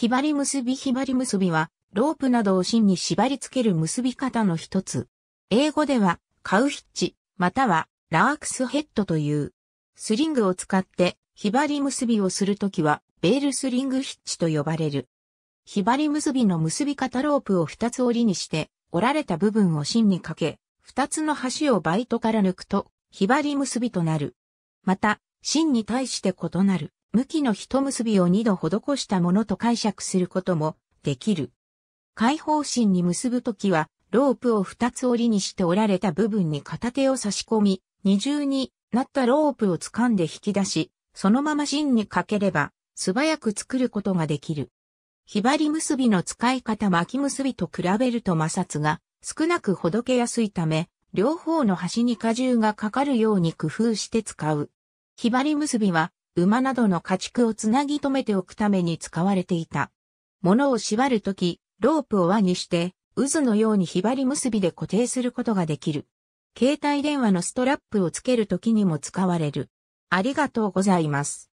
ひばり結びひばり結びは、ロープなどを芯に縛り付ける結び方の一つ。英語では、カウヒッチ、または、ラークスヘッドという。スリングを使って、ひばり結びをするときは、ベールスリングヒッチと呼ばれる。ひばり結びの結び方ロープを二つ折りにして、折られた部分を芯にかけ、二つの端をバイトから抜くと、ひばり結びとなる。また、芯に対して異なる。向きの一結びを二度施したものと解釈することもできる。解放心に結ぶときは、ロープを二つ折りにして折られた部分に片手を差し込み、二重になったロープを掴んで引き出し、そのまま芯にかければ、素早く作ることができる。ひばり結びの使い方巻き結びと比べると摩擦が少なくほどけやすいため、両方の端に荷重がかかるように工夫して使う。ひばり結びは馬などの家畜をつなぎ止めておくために使われていた。物を縛るとき、ロープを輪にして、渦のようにひばり結びで固定することができる。携帯電話のストラップをつけるときにも使われる。ありがとうございます。